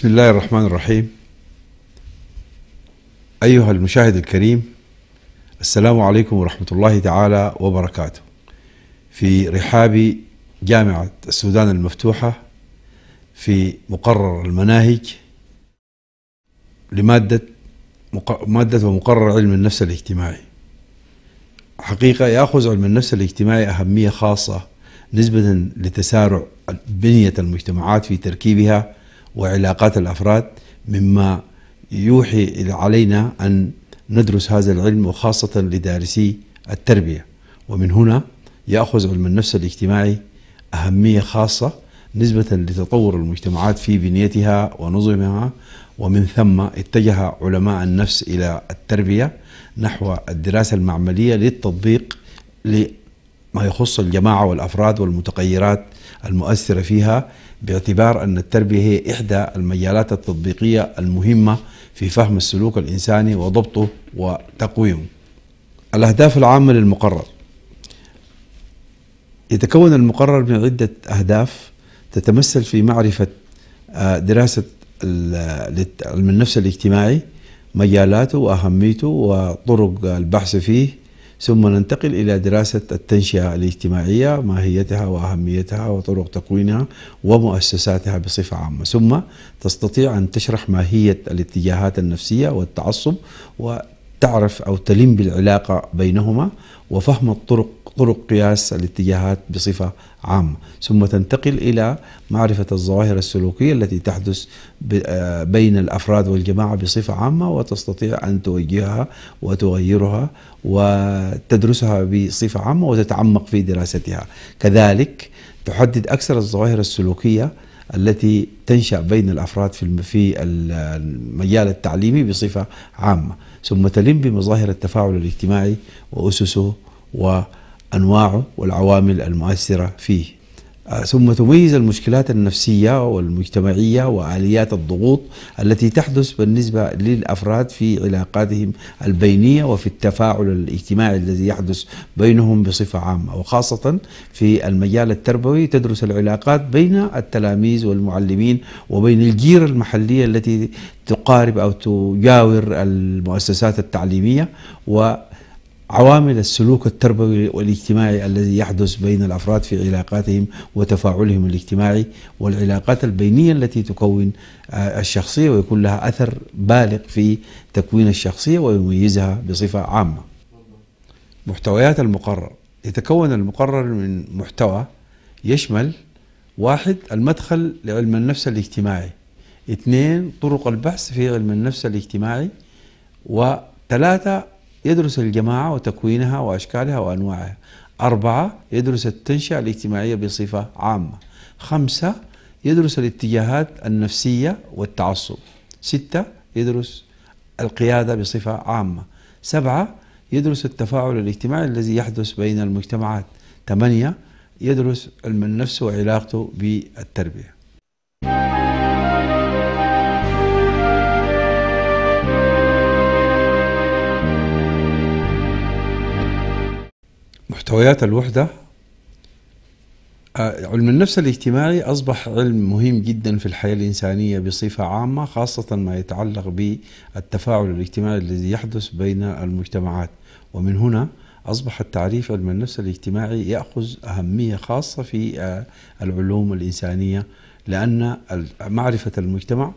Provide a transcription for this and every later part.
بسم الله الرحمن الرحيم أيها المشاهد الكريم السلام عليكم ورحمة الله تعالى وبركاته في رحاب جامعة السودان المفتوحة في مقرر المناهج لمادة مادة ومقرر علم النفس الاجتماعي حقيقة يأخذ علم النفس الاجتماعي أهمية خاصة نسبة لتسارع بنية المجتمعات في تركيبها وعلاقات الافراد مما يوحي علينا ان ندرس هذا العلم وخاصه لدارسي التربيه ومن هنا ياخذ علم النفس الاجتماعي اهميه خاصه نسبه لتطور المجتمعات في بنيتها ونظمها ومن ثم اتجه علماء النفس الى التربيه نحو الدراسه المعمليه للتطبيق ما يخص الجماعة والأفراد والمتغيرات المؤثرة فيها باعتبار أن التربية هي إحدى المجالات التطبيقية المهمة في فهم السلوك الإنساني وضبطه وتقويمه الأهداف العامة للمقرر يتكون المقرر من عدة أهداف تتمثل في معرفة آه، دراسة علم آه، النفس الاجتماعي مجالاته وأهميته وطرق البحث فيه ثم ننتقل إلى دراسة التنشئة الاجتماعية ماهيتها وأهميتها وطرق تكوينها ومؤسساتها بصفة عامة ثم تستطيع أن تشرح ماهية الاتجاهات النفسية والتعصب وتعرف أو تلم بالعلاقة بينهما وفهم الطرق طرق قياس الاتجاهات بصفة عامة ثم تنتقل إلى معرفة الظواهر السلوكية التي تحدث آه، بين الأفراد والجماعة بصفة عامة وتستطيع أن توجهها وتغيرها وتدرسها بصفة عامة وتتعمق في دراستها كذلك تحدد أكثر الظواهر السلوكية التي تنشأ بين الأفراد في المجال التعليمي بصفة عامة ثم تلم بمظاهر التفاعل الاجتماعي وأسسه و أنواعه والعوامل المؤثرة فيه آه، ثم تميز المشكلات النفسية والمجتمعية وآليات الضغوط التي تحدث بالنسبة للأفراد في علاقاتهم البينية وفي التفاعل الاجتماعي الذي يحدث بينهم بصفة عامة وخاصة في المجال التربوي تدرس العلاقات بين التلاميذ والمعلمين وبين الجيرة المحلية التي تقارب أو تجاور المؤسسات التعليمية و عوامل السلوك التربوي والاجتماعي الذي يحدث بين الافراد في علاقاتهم وتفاعلهم الاجتماعي والعلاقات البينيه التي تكون آه، الشخصيه ويكون لها اثر بالغ في تكوين الشخصيه ويميزها بصفه عامه. محتويات المقرر يتكون المقرر من محتوى يشمل واحد المدخل لعلم النفس الاجتماعي اثنين طرق البحث في علم النفس الاجتماعي وثلاثة يدرس الجماعة وتكوينها وأشكالها وأنواعها أربعة يدرس التنشئة الاجتماعية بصفة عامة خمسة يدرس الاتجاهات النفسية والتعصب ستة يدرس القيادة بصفة عامة سبعة يدرس التفاعل الاجتماعي الذي يحدث بين المجتمعات ثمانية يدرس علم النفس وعلاقته بالتربيه مستويات الوحدة آه، علم النفس الاجتماعي أصبح علم مهم جدا في الحياة الإنسانية بصفة عامة خاصة ما يتعلق بالتفاعل الاجتماعي الذي يحدث بين المجتمعات ومن هنا أصبح التعريف علم النفس الاجتماعي يأخذ أهمية خاصة في آه، العلوم الإنسانية لأن معرفة المجتمع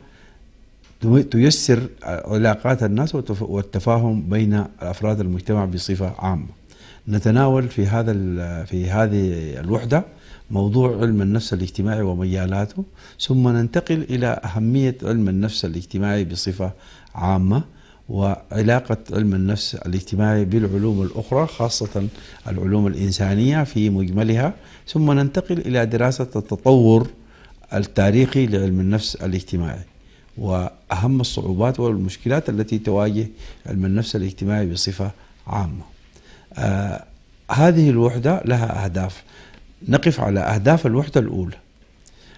تيسر آه، علاقات الناس والتفاهم بين أفراد المجتمع بصفة عامة نتناول في هذا في هذه الوحده موضوع علم النفس الاجتماعي ومجالاته ثم ننتقل الى اهميه علم النفس الاجتماعي بصفه عامه وعلاقة علم النفس الاجتماعي بالعلوم الأخرى خاصة العلوم الإنسانية في مجملها ثم ننتقل إلى دراسة التطور التاريخي لعلم النفس الاجتماعي وأهم الصعوبات والمشكلات التي تواجه علم النفس الاجتماعي بصفة عامة آه، هذه الوحدة لها أهداف نقف على أهداف الوحدة الأولى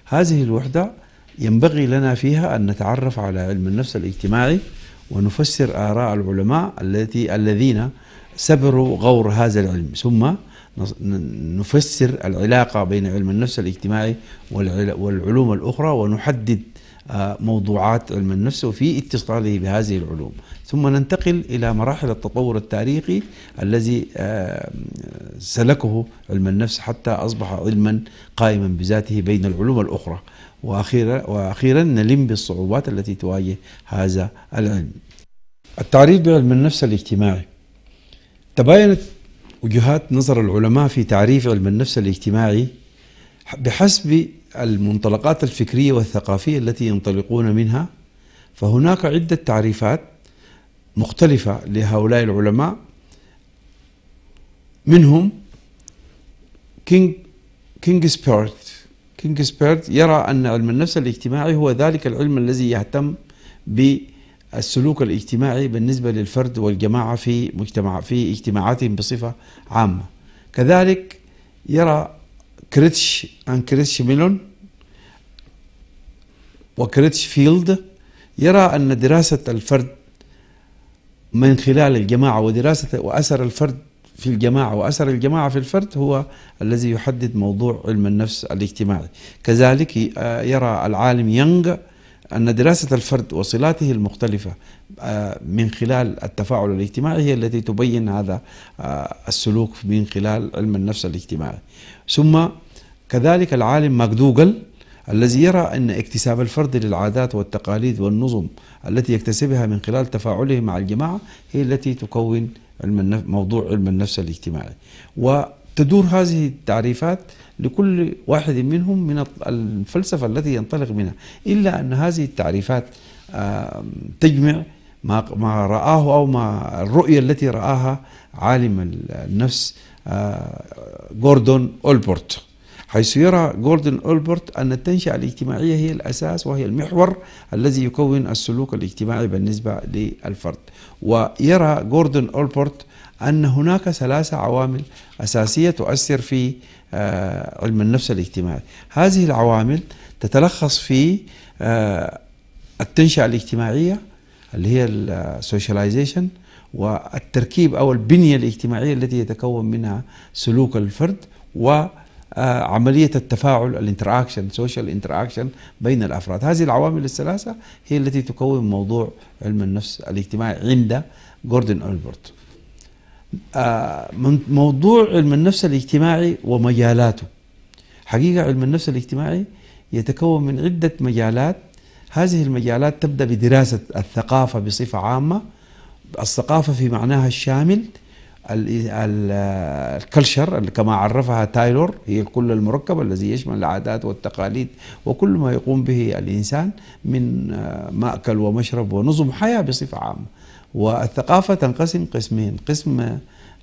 هذه الوحدة ينبغي لنا فيها أن نتعرف على علم النفس الاجتماعي ونفسر آراء العلماء التي الذين سبروا غور هذا العلم ثم نفسر العلاقة بين علم النفس الاجتماعي والعلوم الأخرى ونحدد موضوعات علم النفس وفي اتصاله بهذه العلوم ثم ننتقل إلى مراحل التطور التاريخي الذي آه، سلكه علم النفس حتى أصبح علما قائما بذاته بين العلوم الأخرى وأخيرا, وأخيرا نلم بالصعوبات التي تواجه هذا العلم التعريف بعلم النفس الاجتماعي تباينت وجهات نظر العلماء في تعريف علم النفس الاجتماعي بحسب المنطلقات الفكرية والثقافية التي ينطلقون منها فهناك عدة تعريفات مختلفة لهؤلاء العلماء منهم كينج كينج سبيرت سبيرت يرى أن علم النفس الاجتماعي هو ذلك العلم الذي يهتم بالسلوك الاجتماعي بالنسبة للفرد والجماعة في مجتمع في اجتماعاتهم بصفة عامة كذلك يرى كريتش عن كريتش ميلون وكريتش فيلد يرى أن دراسة الفرد من خلال الجماعة ودراسة وأثر الفرد في الجماعة وأثر الجماعة في الفرد هو الذي يحدد موضوع علم النفس الاجتماعي كذلك آه، يرى العالم ينغ أن دراسة الفرد وصلاته المختلفة آه، من خلال التفاعل الاجتماعي هي التي تبين هذا آه، السلوك من خلال علم النفس الاجتماعي ثم كذلك العالم ماكدوغل الذي يرى أن اكتساب الفرد للعادات والتقاليد والنظم التي يكتسبها من خلال تفاعله مع الجماعة هي التي تكون علم موضوع علم النفس الاجتماعي وتدور هذه التعريفات لكل واحد منهم من الفلسفة التي ينطلق منها إلا أن هذه التعريفات تجمع ما ما رآه أو ما الرؤية التي رآها عالم النفس آه، جوردون أولبرت حيث يرى جوردن أولبرت أن التنشئة الاجتماعية هي الأساس وهي المحور الذي يكون السلوك الاجتماعي بالنسبة للفرد ويرى جوردن أولبرت أن هناك ثلاثة عوامل أساسية تؤثر في آه، علم النفس الاجتماعي هذه العوامل تتلخص في آه، التنشئة الاجتماعية اللي هي السوشياليزيشن آه، والتركيب أو البنية الاجتماعية التي يتكون منها سلوك الفرد و عملية التفاعل الانتراكشن سوشيال انتراكشن بين الأفراد هذه العوامل الثلاثة هي التي تكون موضوع علم النفس الاجتماعي عند جوردن ألبرت آه، من موضوع علم النفس الاجتماعي ومجالاته حقيقة علم النفس الاجتماعي يتكون من عدة مجالات هذه المجالات تبدأ بدراسة الثقافة بصفة عامة الثقافة في معناها الشامل الكلشر كما عرفها تايلور هي كل المركب الذي يشمل العادات والتقاليد وكل ما يقوم به الإنسان من آه، مأكل ومشرب ونظم حياة بصفة عامة والثقافة تنقسم قسمين قسم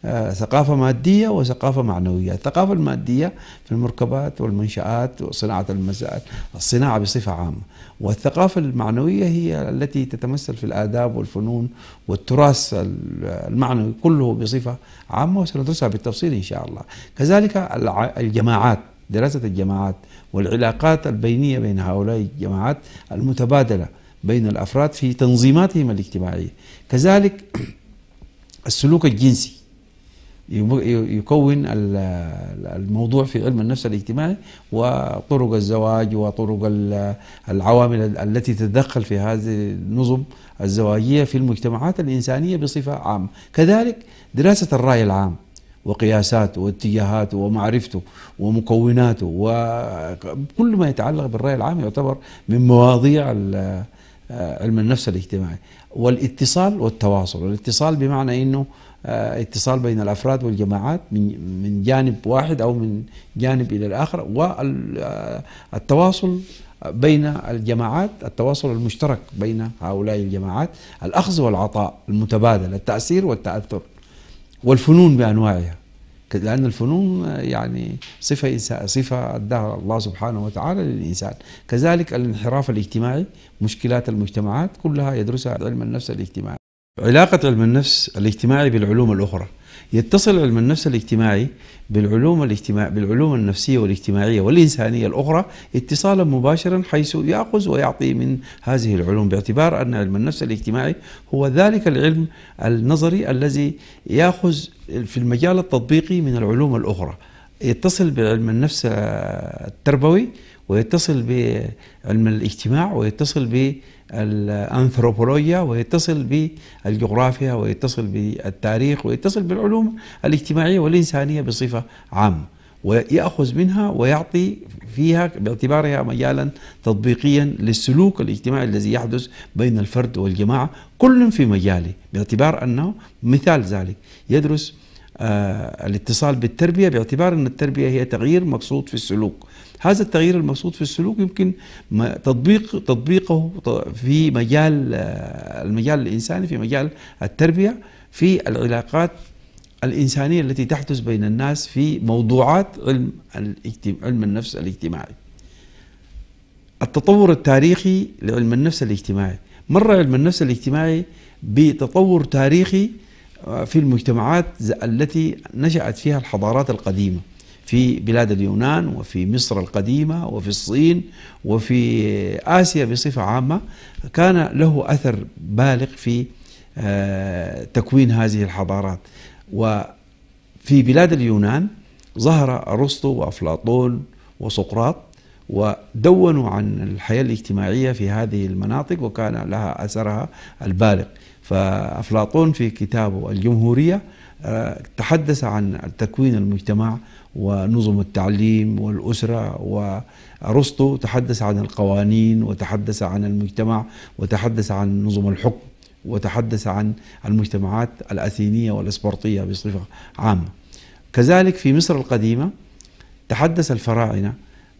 آه، ثقافة مادية وثقافة معنوية الثقافة المادية في المركبات والمنشآت وصناعة المسائل الصناعة بصفة عامة والثقافة المعنوية هي التي تتمثل في الآداب والفنون والتراث المعنوي كله بصفة عامة وسندرسها بالتفصيل إن شاء الله كذلك الجماعات دراسة الجماعات والعلاقات البينية بين هؤلاء الجماعات المتبادلة بين الأفراد في تنظيماتهم الاجتماعية كذلك السلوك الجنسي يكون الموضوع في علم النفس الاجتماعي وطرق الزواج وطرق العوامل التي تتدخل في هذه النظم الزواجية في المجتمعات الإنسانية بصفة عامة كذلك دراسة الرأي العام وقياساته واتجاهاته ومعرفته ومكوناته وكل ما يتعلق بالرأي العام يعتبر من مواضيع آه، علم النفس الاجتماعي والاتصال والتواصل الاتصال بمعنى انه آه، اتصال بين الافراد والجماعات من من جانب واحد او من جانب الى الاخر والتواصل بين الجماعات التواصل المشترك بين هؤلاء الجماعات الاخذ والعطاء المتبادل التاثير والتاثر والفنون بانواعها لأن الفنون يعني صفة إنسان صفة أدها الله سبحانه وتعالى للإنسان كذلك الانحراف الاجتماعي مشكلات المجتمعات كلها يدرسها علم النفس الاجتماعي علاقة علم النفس الاجتماعي بالعلوم الأخرى يتصل علم النفس الاجتماعي بالعلوم الاجتماع بالعلوم النفسية والاجتماعية والإنسانية الأخرى اتصالا مباشرا حيث يأخذ ويعطي من هذه العلوم باعتبار أن علم النفس الاجتماعي هو ذلك العلم النظري الذي يأخذ في المجال التطبيقي من العلوم الأخرى يتصل بعلم النفس التربوي ويتصل بعلم الاجتماع ويتصل ب الأنثروبولوجيا ويتصل بالجغرافيا ويتصل بالتاريخ ويتصل بالعلوم الاجتماعية والإنسانية بصفة عامة ويأخذ منها ويعطي فيها باعتبارها مجالا تطبيقيا للسلوك الاجتماعي الذي يحدث بين الفرد والجماعة كل في مجاله باعتبار أنه مثال ذلك يدرس آه الاتصال بالتربية باعتبار أن التربية هي تغيير مقصود في السلوك هذا التغيير المقصود في السلوك يمكن تطبيق تطبيقه في مجال آه، المجال الإنساني في مجال التربية في العلاقات الإنسانية التي تحدث بين الناس في موضوعات علم علم النفس الاجتماعي التطور التاريخي لعلم النفس الاجتماعي مر علم النفس الاجتماعي بتطور تاريخي آه، في المجتمعات التي نشأت فيها الحضارات القديمة في بلاد اليونان وفي مصر القديمة وفي الصين وفي آسيا بصفة عامة كان له أثر بالغ في آه، تكوين هذه الحضارات وفي بلاد اليونان ظهر أرسطو وأفلاطون وسقراط ودونوا عن الحياة الاجتماعية في هذه المناطق وكان لها أثرها البالغ فأفلاطون في كتابه الجمهورية تحدث عن تكوين المجتمع ونظم التعليم والأسرة وأرسطو تحدث عن القوانين وتحدث عن المجتمع وتحدث عن نظم الحكم وتحدث عن المجتمعات الأثينية والإسبرطية بصفة عامة كذلك في مصر القديمة تحدث الفراعنة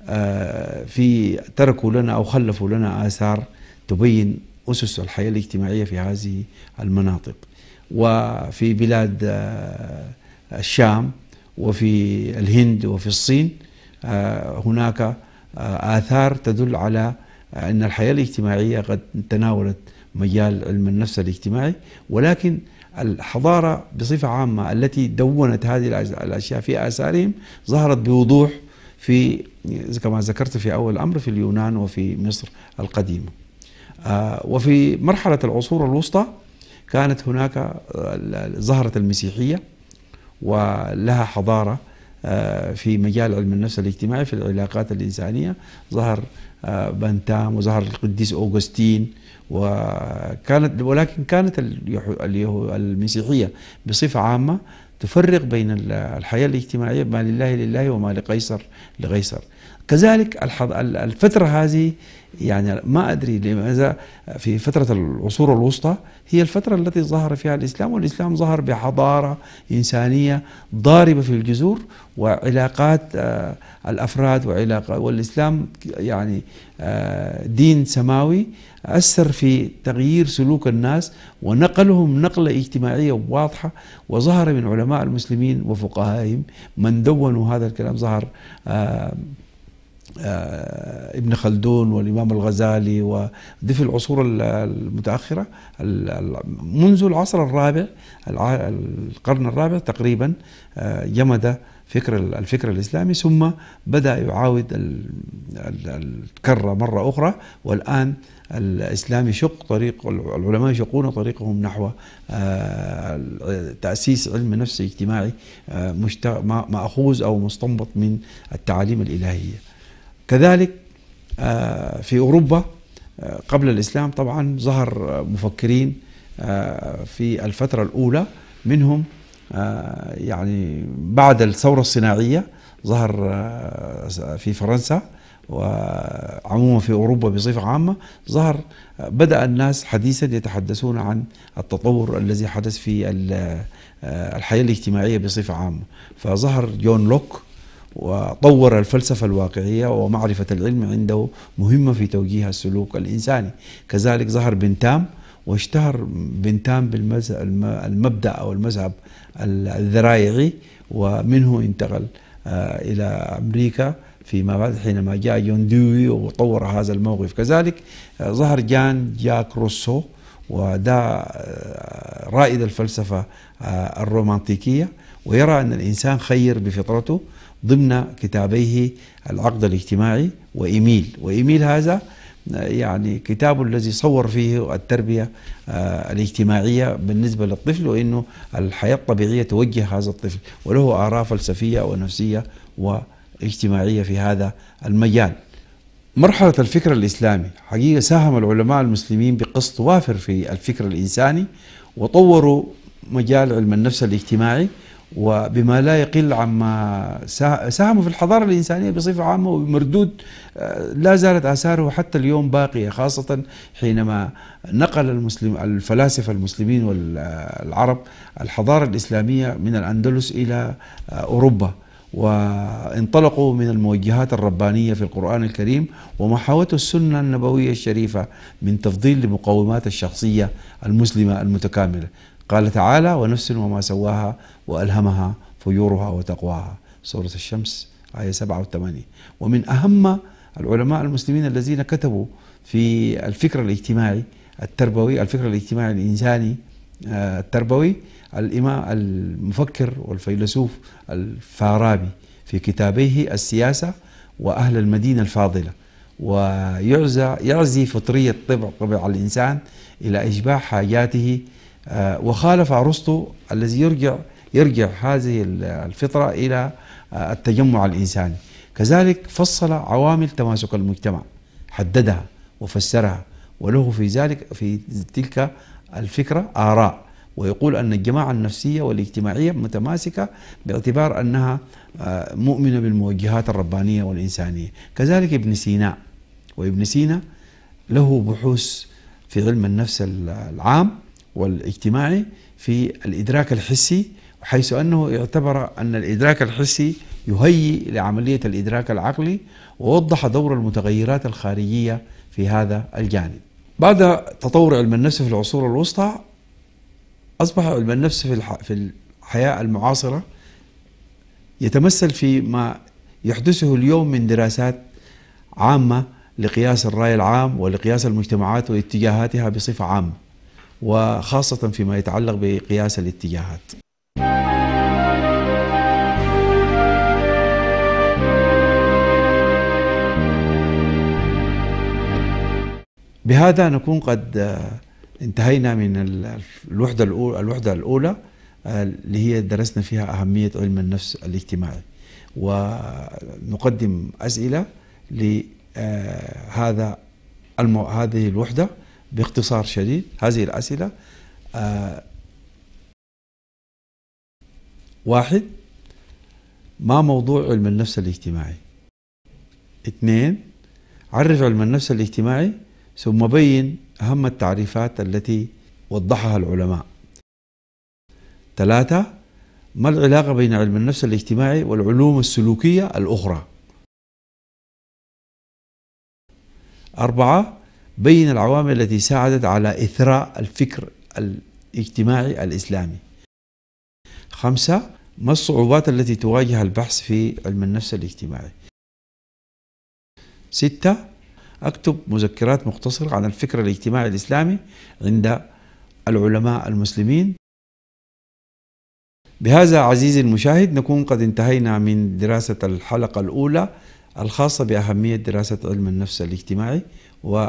آه، في تركوا لنا أو خلفوا لنا آثار تبين أسس الحياة الاجتماعية في هذه المناطق وفي بلاد آه، الشام وفي الهند وفي الصين آه، هناك آه، آثار تدل على أن الحياة الاجتماعية قد تناولت مجال علم النفس الاجتماعي ولكن الحضارة بصفة عامة التي دونت هذه الأشياء في آثارهم ظهرت بوضوح في كما ذكرت في أول الأمر في اليونان وفي مصر القديمة وفي مرحلة العصور الوسطى كانت هناك ظهرت آه، المسيحية ولها حضارة آه، في مجال علم النفس الاجتماعي في العلاقات الإنسانية ظهر آه، بنتام وظهر القديس أوغسطين وكانت ولكن كانت المسيحية بصفة عامة تفرق بين الحياة الاجتماعية ما لله لله وما لقيصر لقيصر كذلك الفترة هذه يعني ما أدري لماذا في فترة العصور الوسطى هي الفترة التي ظهر فيها الإسلام والإسلام ظهر بحضارة إنسانية ضاربة في الجذور وعلاقات آه، الأفراد وعلاقة والإسلام يعني آه، دين سماوي أثر في تغيير سلوك الناس ونقلهم نقلة اجتماعية واضحة وظهر من علماء المسلمين وفقهائهم من دونوا هذا الكلام ظهر آه، آه، ابن خلدون والإمام الغزالي في العصور المتأخرة منذ العصر الرابع القرن الرابع تقريبا جمد آه، فكر الفكر الإسلامي ثم بدأ يعاود الكرة مرة أخرى والآن الإسلام يشق طريق العلماء يشقون طريقهم نحو آه، تأسيس علم نفس اجتماعي مأخوذ أو مستنبط من التعاليم الإلهية كذلك آه، في أوروبا آه، قبل الإسلام طبعا ظهر مفكرين آه، في الفترة الأولى منهم يعني بعد الثورة الصناعية ظهر في فرنسا وعموما في أوروبا بصفة عامة ظهر بدأ الناس حديثا يتحدثون عن التطور الذي حدث في الحياة الاجتماعية بصفة عامة فظهر جون لوك وطور الفلسفة الواقعية ومعرفة العلم عنده مهمة في توجيه السلوك الإنساني كذلك ظهر بنتام واشتهر بنتام بالمبدأ أو المذهب الذرايعي ومنه انتقل آه، إلى أمريكا فيما بعد حينما جاء جون ديوي وطور هذا الموقف كذلك آه، ظهر جان جاك روسو ودا آه، رائد الفلسفة الرومانتيكية ويرى أن الإنسان خير بفطرته ضمن كتابيه العقد الاجتماعي وإيميل وإيميل هذا يعني كتاب الذي صور فيه التربية آه، الاجتماعية بالنسبة للطفل وإنه الحياة الطبيعية توجه هذا الطفل وله آراء فلسفية ونفسية واجتماعية في هذا المجال مرحلة الفكر الإسلامي حقيقة ساهم العلماء المسلمين بقسط وافر في الفكر الإنساني وطوروا مجال علم النفس الاجتماعي وبما لا يقل عما ساهم في الحضارة الإنسانية بصفة عامة ومردود آه، لا زالت آثاره حتى اليوم باقية خاصة حينما نقل المسلم الفلاسفة المسلمين والعرب الحضارة الإسلامية من الأندلس إلى آه، أوروبا وانطلقوا من الموجهات الربانية في القرآن الكريم وما السنة النبوية الشريفة من تفضيل لمقومات الشخصية المسلمة المتكاملة قال تعالى ونفس وما سواها وألهمها فجورها وتقواها سورة الشمس آية 87 ومن أهم العلماء المسلمين الذين كتبوا في الفكر الاجتماعي التربوي الفكر الاجتماعي الإنساني آه، التربوي الإمام المفكر والفيلسوف الفارابي في كتابيه السياسة وأهل المدينة الفاضلة ويعزى يعزي فطرية طبع طبع الإنسان إلى إشباع حاجاته آه، وخالف ارسطو الذي يرجع يرجع هذه الفطره الى آه، التجمع الانساني كذلك فصل عوامل تماسك المجتمع حددها وفسرها وله في ذلك في تلك الفكره اراء ويقول ان الجماعه النفسيه والاجتماعيه متماسكه باعتبار انها آه، مؤمنه بالموجهات الربانيه والانسانيه كذلك ابن سينا وابن سينا له بحوث في علم النفس العام والاجتماعي في الإدراك الحسي حيث أنه اعتبر أن الإدراك الحسي يهيئ لعملية الإدراك العقلي ووضح دور المتغيرات الخارجية في هذا الجانب بعد تطور علم النفس في العصور الوسطى أصبح علم النفس في, الح... في الحياة المعاصرة يتمثل في ما يحدثه اليوم من دراسات عامة لقياس الرأي العام ولقياس المجتمعات واتجاهاتها بصفة عامة وخاصة فيما يتعلق بقياس الاتجاهات بهذا نكون قد آه، انتهينا من الوحدة الأولى, الوحدة الأولى اللي هي درسنا فيها أهمية علم النفس الاجتماعي ونقدم أسئلة لهذا آه، هذه الوحدة باختصار شديد هذه الأسئلة آه، واحد ما موضوع علم النفس الاجتماعي اثنين عرف علم النفس الاجتماعي ثم بين أهم التعريفات التي وضحها العلماء ثلاثة ما العلاقة بين علم النفس الاجتماعي والعلوم السلوكية الأخرى أربعة بين العوامل التي ساعدت على إثراء الفكر الاجتماعي الإسلامي خمسة ما الصعوبات التي تواجه البحث في علم النفس الاجتماعي ستة أكتب مذكرات مختصرة عن الفكر الاجتماعي الإسلامي عند العلماء المسلمين بهذا عزيزي المشاهد نكون قد انتهينا من دراسة الحلقة الأولى الخاصة بأهمية دراسة علم النفس الاجتماعي و